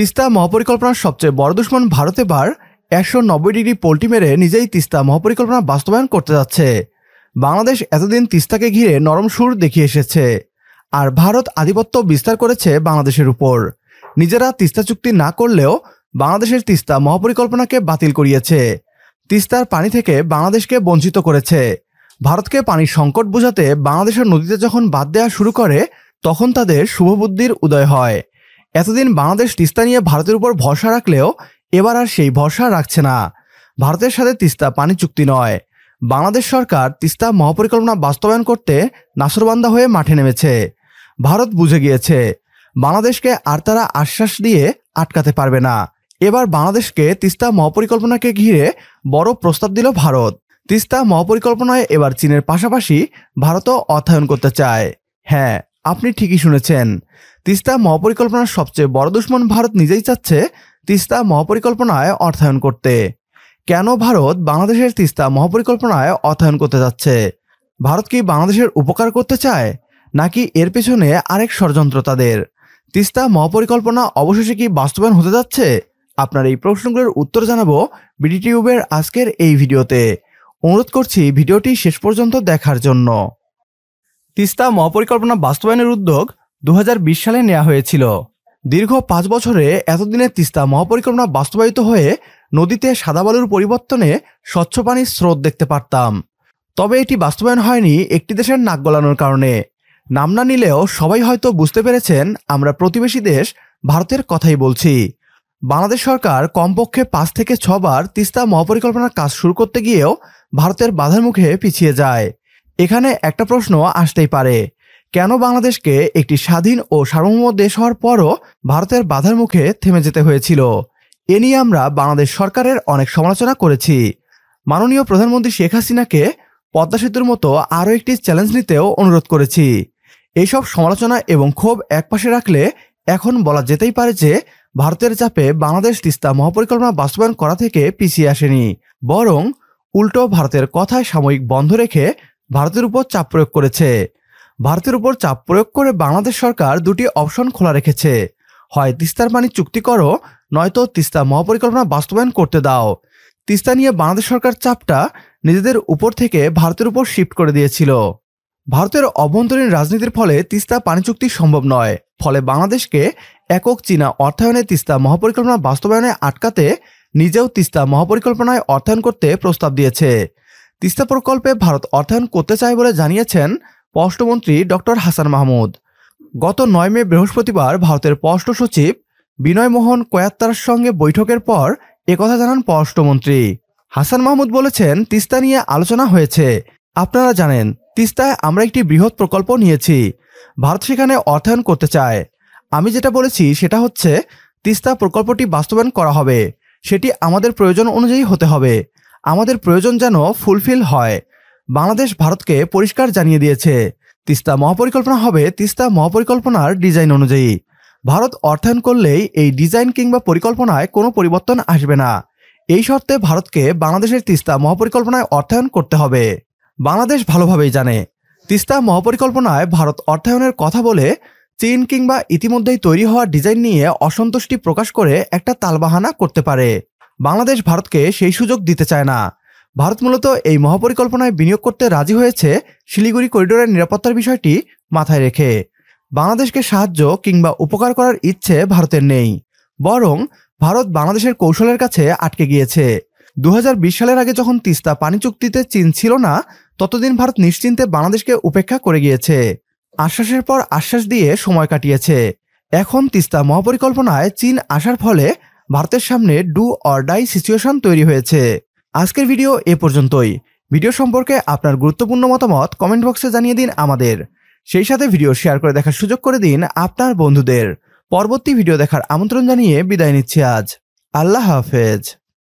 তিস্তা মহাপরিকল্পনার সবচেয়ে বড় দুশ্মন ভারত এবার একশো নব্বই ডিগ্রি পোল্টি মেরে নিজেই তিস্তা মহাপরিকল্পনা বাস্তবায়ন করতে যাচ্ছে বাংলাদেশ এতদিন তিস্তাকে ঘিরে নরম সুর দেখিয়ে এসেছে আর ভারত আধিপত্য বিস্তার করেছে বাংলাদেশের উপর নিজেরা তিস্তা চুক্তি না করলেও বাংলাদেশের তিস্তা মহাপরিকল্পনাকে বাতিল করিয়েছে তিস্তার পানি থেকে বাংলাদেশকে বঞ্চিত করেছে ভারতকে পানির সংকট বোঝাতে বাংলাদেশের নদীতে যখন বাদ দেওয়া শুরু করে তখন তাদের শুভবুদ্ধির উদয় হয় এতদিন বাংলাদেশ তিস্তা নিয়ে ভারতের উপর ভরসা রাখলেও এবার আর সেই ভরসা রাখছে না ভারতের সাথে তিস্তা পানি চুক্তি নয় বাংলাদেশ সরকার তিস্তা মহাপরিকল্পনা বাস্তবায়ন করতে নাসরবান্দা হয়ে মাঠে নেমেছে ভারত বুঝে গিয়েছে বাংলাদেশকে আর তারা আশ্বাস দিয়ে আটকাতে পারবে না এবার বাংলাদেশকে তিস্তা মহাপরিকল্পনাকে ঘিরে বড় প্রস্তাব দিল ভারত তিস্তা মহাপরিকল্পনায় এবার চীনের পাশাপাশি ভারতও অর্থায়ন করতে চায় হ্যাঁ আপনি ঠিকই শুনেছেন তিস্তা মহাপরিকল্পনার সবচেয়ে বড় দুশ্মন ভারত নিজেই চাচ্ছে তিস্তা মহাপরিকল্পনায় অর্থায়ন করতে কেন ভারত বাংলাদেশের তিস্তা মহাপরিকল্পনায় অর্থায়ন করতে যাচ্ছে ভারত কি বাংলাদেশের উপকার করতে চায় নাকি এর পেছনে আরেক ষড়যন্ত্র তাদের তিস্তা মহাপরিকল্পনা অবশেষে কি বাস্তবায়ন হতে যাচ্ছে আপনার এই প্রশ্নগুলোর উত্তর জানাবো বিডিটিউবের আজকের এই ভিডিওতে অনুরোধ করছি ভিডিওটি শেষ পর্যন্ত দেখার জন্য তিস্তা মহাপরিকল্পনা বাস্তবায়নের উদ্যোগ দু সালে নেওয়া হয়েছিল দীর্ঘ পাঁচ বছরে এতদিনে তিস্তা মহাপরিকল্পনা বাস্তবায়িত হয়ে নদীতে সাদা বালুর পরিবর্তনে স্বচ্ছ পানির স্রোত দেখতে পারতাম তবে এটি বাস্তবায়ন হয়নি একটি দেশের নাক গলানোর কারণে নাম না নিলেও সবাই হয়তো বুঝতে পেরেছেন আমরা প্রতিবেশী দেশ ভারতের কথাই বলছি বাংলাদেশ সরকার কমপক্ষে পাঁচ থেকে ছবার তিস্তা মহাপরিকল্পনার কাজ শুরু করতে গিয়েও ভারতের বাধার মুখে পিছিয়ে যায় এখানে একটা প্রশ্ন আসতেই পারে কেন বাংলাদেশকে একটি স্বাধীন ও সার্বভৌম দেশ হওয়ার পরও ভারতের বাধার মুখে থেমে যেতে হয়েছিল এ নিয়ে আমরা বাংলাদেশ সরকারের অনেক সমালোচনা করেছি মাননীয় প্রধানমন্ত্রী শেখ হাসিনাকে পদ্মা সেতুর মতো আরও একটি চ্যালেঞ্জ নিতেও অনুরোধ করেছি এইসব সমালোচনা এবং ক্ষোভ একপাশে রাখলে এখন বলা যেতেই পারে যে ভারতের চাপে বাংলাদেশ তিস্তা মহাপরিকল্পনা বাস্তবায়ন করা থেকে পিছিয়ে আসেনি বরং উল্টো ভারতের কথায় সাময়িক বন্ধ রেখে ভারতের উপর চাপ প্রয়োগ করেছে ভারতের উপর চাপ প্রয়োগ করে বাংলাদেশ সরকার দুটি অপশন খোলা রেখেছে হয় তিস্তার পানি চুক্তি করো নয়তো তিস্তা মহাপরিকল্পনা বাস্তবায়ন করতে দাও তিস্তা নিয়ে বাংলাদেশ সরকার চাপটা নিজেদের উপর থেকে ভারতের উপর শিফট করে দিয়েছিল ভারতের অভ্যন্তরীণ রাজনীতির ফলে তিস্তা পানি চুক্তি সম্ভব নয় ফলে বাংলাদেশকে একক চীনা অর্থায়নে তিস্তা মহাপরিকল্পনা বাস্তবায়নে আটকাতে নিজেও তিস্তা মহাপরিকল্পনায় অর্থায়ন করতে প্রস্তাব দিয়েছে তিস্তা প্রকল্পে ভারত অর্থায়ন করতে চায় বলে জানিয়েছেন পররাষ্ট্রমন্ত্রী ডক্টর হাসান মাহমুদ গত নয় মে বৃহস্পতিবার ভারতের পররাষ্ট্র সচিব মোহন কয়াত্তার সঙ্গে বৈঠকের পর একথা জানান পররাষ্ট্রমন্ত্রী হাসান মাহমুদ বলেছেন তিস্তা নিয়ে আলোচনা হয়েছে আপনারা জানেন তিস্তায় আমরা একটি বৃহৎ প্রকল্প নিয়েছি ভারত সেখানে অর্থায়ন করতে চায় আমি যেটা বলেছি সেটা হচ্ছে তিস্তা প্রকল্পটি বাস্তবায়ন করা হবে সেটি আমাদের প্রয়োজন অনুযায়ী হতে হবে আমাদের প্রয়োজন যেন ফুলফিল হয় বাংলাদেশ ভারতকে পরিষ্কার জানিয়ে দিয়েছে তিস্তা মহাপরিকল্পনা হবে তিস্তা মহাপরিকল্পনার ডিজাইন অনুযায়ী ভারত অর্থায়ন করলেই এই ডিজাইন কিংবা পরিকল্পনায় কোনো পরিবর্তন আসবে না এই শর্তে ভারতকে বাংলাদেশের তিস্তা মহাপরিকল্পনায় অর্থায়ন করতে হবে বাংলাদেশ ভালোভাবেই জানে তিস্তা মহাপরিকল্পনায় ভারত অর্থায়নের কথা বলে চীন কিংবা ইতিমধ্যেই তৈরি হওয়া ডিজাইন নিয়ে অসন্তুষ্টি প্রকাশ করে একটা তালবাহানা করতে পারে বাংলাদেশ ভারতকে সেই সুযোগ দিতে চায় না ভারত মূলত এই মহাপরিকল্পনায় বিনিয়োগ করতে রাজি হয়েছে শিলিগুড়ি করিডোরের নিরাপত্তার বিষয়টি মাথায় রেখে বাংলাদেশকে সাহায্য কিংবা উপকার করার ইচ্ছে ভারতের নেই বরং ভারত বাংলাদেশের কৌশলের কাছে আটকে গিয়েছে দু সালের আগে যখন তিস্তা পানি চুক্তিতে চীন ছিল না ততদিন ভারত নিশ্চিন্তে বাংলাদেশকে উপেক্ষা করে গিয়েছে আশ্বাসের পর আশ্বাস দিয়ে সময় কাটিয়েছে এখন তিস্তা মহাপরিকল্পনায় চীন আসার ফলে ভারতের সামনে ডু অর ডাই সিচুয়েশন তৈরি হয়েছে আজকের ভিডিও এ পর্যন্তই ভিডিও সম্পর্কে আপনার গুরুত্বপূর্ণ মতামত কমেন্ট বক্সে জানিয়ে দিন আমাদের সেই সাথে ভিডিও শেয়ার করে দেখার সুযোগ করে দিন আপনার বন্ধুদের পরবর্তী ভিডিও দেখার আমন্ত্রণ জানিয়ে বিদায় নিচ্ছি আজ আল্লাহ হাফেজ